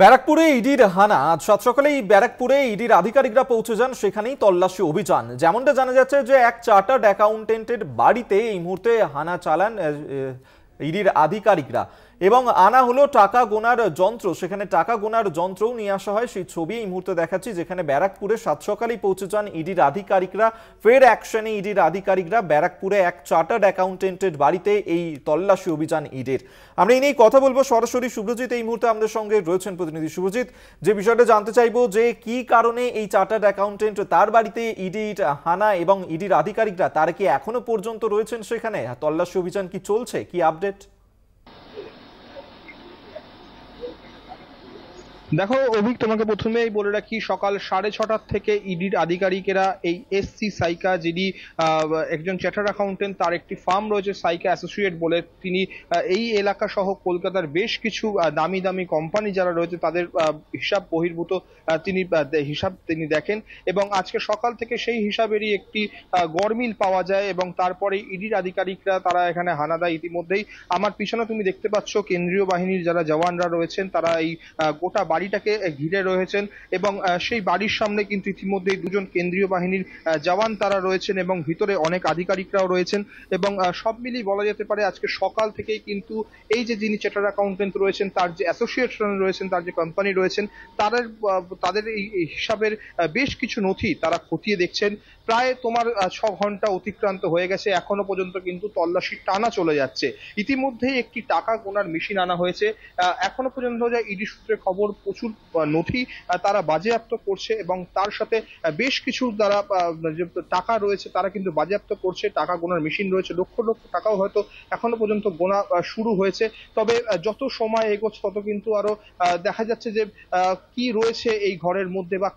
ব্যারাকপুরে ইডির হানা আজ সাত এই ব্যারাকপুরে ইডির আধিকারিকরা পৌঁছে যান সেখানেই তল্লাশি অভিযান যেমনটা জানা যাচ্ছে যে এক চার্টার্ড অ্যাকাউন্টেন্টের বাড়িতে এই মুহূর্তে হানা চালান ইডির আধিকারিকরা এবং আনা হলো টাকা গোনার যন্ত্র সেখানে টাকা গোনার যন্ত্রও নিয়ে আসা হয় সেই ছবি এই মুহূর্তে দেখাচ্ছি যেখানে ব্যারাকপুরে সাত সকালেই পৌঁছে যান ইডির আধিকারিকরা ফের অ্যাকশনে ইডির আধিকারিকরা ব্যারাকপুরে এক চার্টার্ড অ্যাকাউন্টেন্টের বাড়িতে এই তল্লাশি অভিযান ইডের আমরা এই নিয়েই কথা বলবো সরাসরি শুভ্রজিৎ এই মুহূর্তে আমাদের সঙ্গে রয়েছেন প্রতিনিধি শুভজিৎ যে বিষয়টা জানতে চাইবো যে কি কারণে এই চার্টার্ড অ্যাকাউন্টেন্ট তার বাড়িতে ইডির হানা এবং ইডির আধিকারিকরা তারা কি এখনো পর্যন্ত রয়েছেন সেখানে তল্লাশি অভিযান কি চলছে কি আপডেট দেখো অভিক তোমাকে প্রথমেই বলে রাখি সকাল সাড়ে ছটার থেকে ইডির আধিকারিকেরা এই এসসি সাইকা যিনি একজন চ্যাটার অ্যাকাউন্টেন্ট তার একটি ফার্ম রয়েছে সাইকা অ্যাসোসিয়েট বলে তিনি এই এলাকা সহ কলকাতার বেশ কিছু দামি দামি কোম্পানি যারা রয়েছে তাদের হিসাব বহির্ভূত তিনি হিসাব তিনি দেখেন এবং আজকে সকাল থেকে সেই হিসাবেরই একটি গরমিল পাওয়া যায় এবং তারপরে ইডির আধিকারিকরা তারা এখানে হানা দেয় ইতিমধ্যেই আমার পিছনে তুমি দেখতে পাচ্ছ কেন্দ্রীয় বাহিনীর যারা জওয়ানরা রয়েছেন তারা এই গোটা বাড়িটাকে ঘিরে রয়েছেন এবং সেই বাড়ির সামনে কিন্তু ইতিমধ্যেই দুজন কেন্দ্রীয় বাহিনীর জওয়ান তারা রয়েছেন এবং ভিতরে অনেক আধিকারিকরাও রয়েছেন এবং সব মিলিয়ে বলা যেতে পারে আজকে সকাল থেকেই কিন্তু এই যে যিনি চেটার অ্যাকাউন্টেন্ট রয়েছেন তার যে অ্যাসোসিয়েশন রয়েছেন তার যে কোম্পানি রয়েছেন তাদের তাদের এই হিসাবের বেশ কিছু নথি তারা খতিয়ে দেখছেন প্রায় তোমার ছ ঘন্টা অতিক্রান্ত হয়ে গেছে এখনো পর্যন্ত কিন্তু তল্লাশি টানা চলে যাচ্ছে ইতিমধ্যেই একটি টাকা গোনার মেশিন আনা হয়েছে এখনো পর্যন্ত যা ইডি সূত্রে খবর প্রচুর নথি তারা বাজেয়াপ্ত করছে এবং তার সাথে বেশ কিছু তারা যে টাকা রয়েছে তারা কিন্তু বাজেয়াপ্ত করছে টাকা গোনার মেশিন রয়েছে লক্ষ লক্ষ টাকাও হয়তো এখনো পর্যন্ত গোনা শুরু হয়েছে তবে যত সময় এগোচ্ছে তত কিন্তু আরো দেখা যাচ্ছে যে কি রয়েছে এই ঘরের মধ্যে বা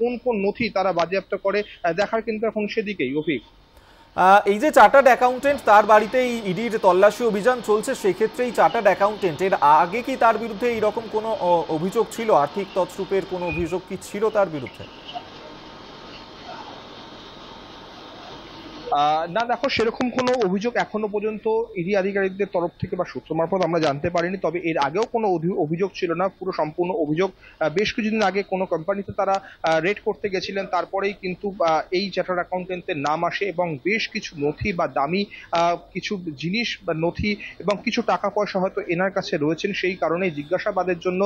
কোন কোন নথি তারা বাজেয়াপ্ত করে দেখার কিন্তু এখন সেদিকেই অভিজ্ঞ এই যে চার্টার্ড অ্যাকাউন্টেন্ট তার বাড়িতে এই ইডির তল্লাশি অভিযান চলছে সেক্ষেত্রে এই চার্টার্ড অ্যাকাউন্টেন্ট এর আগে কি তার বিরুদ্ধে এইরকম কোনো অভিযোগ ছিল আর্থিক তৎস্রূপের কোনো অভিযোগ কি ছিল তার বিরুদ্ধে না দেখো সেরকম কোনো অভিযোগ এখনো পর্যন্ত ইডি আধিকারিকদের তরফ থেকে বা সূত্র মারফত আমরা জানতে পারিনি তবে এর আগেও কোনো অভিযোগ ছিল না পুরো সম্পূর্ণ অভিযোগ বেশ কিছুদিন আগে কোনো কোম্পানিতে তারা রেড করতে গেছিলেন তারপরেই কিন্তু এই চার্টার অ্যাকাউন্টেন্টের নাম আসে এবং বেশ কিছু নথি বা দামি কিছু জিনিস বা নথি এবং কিছু টাকা পয়সা হয়তো এনার কাছে রয়েছেন সেই কারণে জিজ্ঞাসাবাদের জন্য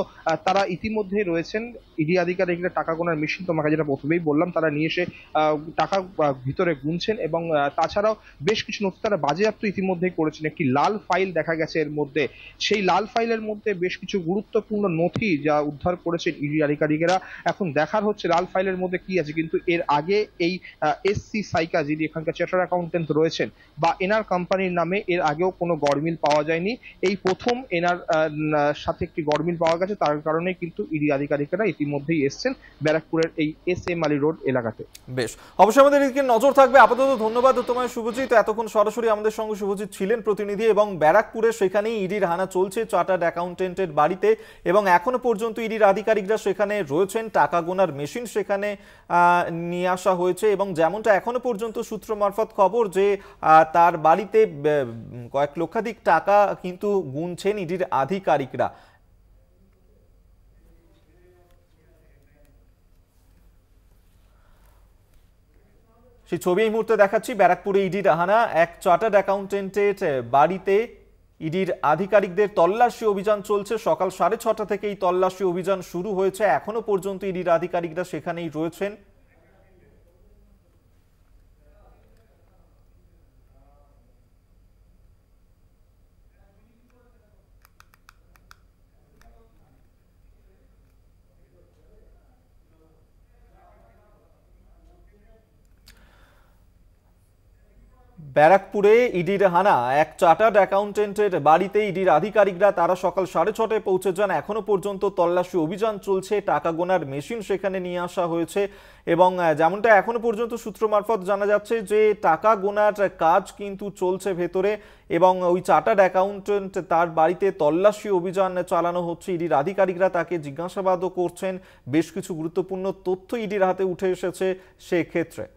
তারা ইতিমধ্যে রয়েছেন ইডি আধিকারিকরা টাকা গোনার মেশিন তোমাকে যেটা প্রথমেই বললাম তারা নিয়ে এসে টাকা ভিতরে গুনছেন এবং তাছাড়াও বেশ কিছু নথি তারা বাজেয়াপ্ত ইতিমধ্যেই করেছেন একটি লাল ফাইল দেখা গেছে এর মধ্যে সেই লাল ফাইলের মধ্যে বেশ কিছু গুরুত্বপূর্ণ নথি যা উদ্ধার করেছেন ইডি আধিকারিকেরা এখন দেখার হচ্ছে লাল ফাইলের মধ্যে কি আছে কিন্তু এর আগে এই এস সি সাইকা যিনি এখানকার চার্টার অ্যাকাউন্টেন্ট রয়েছেন বা এনার কোম্পানির নামে এর আগেও কোনো গড়মিল পাওয়া যায়নি এই প্রথম এনার সাথে একটি গড়মিল পাওয়া গেছে তার কারণে কিন্তু ইডি আধিকারিকেরা ইতিমধ্যেই এসছেন ব্যারাকপুরের এই এস এম আলী রোড এলাকাতে বেশ অবশ্যই আমাদের এদিকে নজর থাকবে আপাতত ধন্যবাদ ধন্যবাদ তোমায় শুভজিৎ এতক্ষণ সরাসরি আমাদের সঙ্গে শুভজিৎ ছিলেন প্রতিনিধি এবং ব্যারাকপুরে সেখানেই ইডির হানা চলছে চার্টার্ড অ্যাকাউন্টেন্টের বাড়িতে এবং এখনো পর্যন্ত ইডির আধিকারিকরা সেখানে রয়েছেন টাকা গোনার মেশিন সেখানে নিয়ে আসা হয়েছে এবং যেমনটা এখনো পর্যন্ত সূত্র মারফত খবর যে তার বাড়িতে কয়েক লক্ষাধিক টাকা কিন্তু গুনছেন ইডির আধিকারিকরা সেই ছবি এই মুহূর্তে দেখাচ্ছি ব্যারাকপুরে ইডির রাহানা এক চার্টার্ড অ্যাকাউন্টেন্টের বাড়িতে ইডির আধিকারিকদের তল্লাশি অভিযান চলছে সকাল সাড়ে ছটা থেকে এই তল্লাশি অভিযান শুরু হয়েছে এখনো পর্যন্ত ইডির আধিকারিকরা সেখানেই রয়েছেন ব্যারাকপুরে ইডির হানা এক চার্টার্ড অ্যাকাউন্টেন্টের বাড়িতে ইডির আধিকারিকরা তারা সকাল সাড়ে ছটায় পৌঁছে যান এখনও পর্যন্ত তল্লাশি অভিযান চলছে টাকা গোনার মেশিন সেখানে নিয়ে আসা হয়েছে এবং যেমনটা এখনও পর্যন্ত সূত্র মারফত জানা যাচ্ছে যে টাকা গোনার কাজ কিন্তু চলছে ভেতরে এবং ওই চার্টার্ড অ্যাকাউন্টেন্ট তার বাড়িতে তল্লাশি অভিযান চালানো হচ্ছে ইডির আধিকারিকরা তাকে জিজ্ঞাসাবাদও করছেন বেশ কিছু গুরুত্বপূর্ণ তথ্য ইডির হাতে উঠে এসেছে সেক্ষেত্রে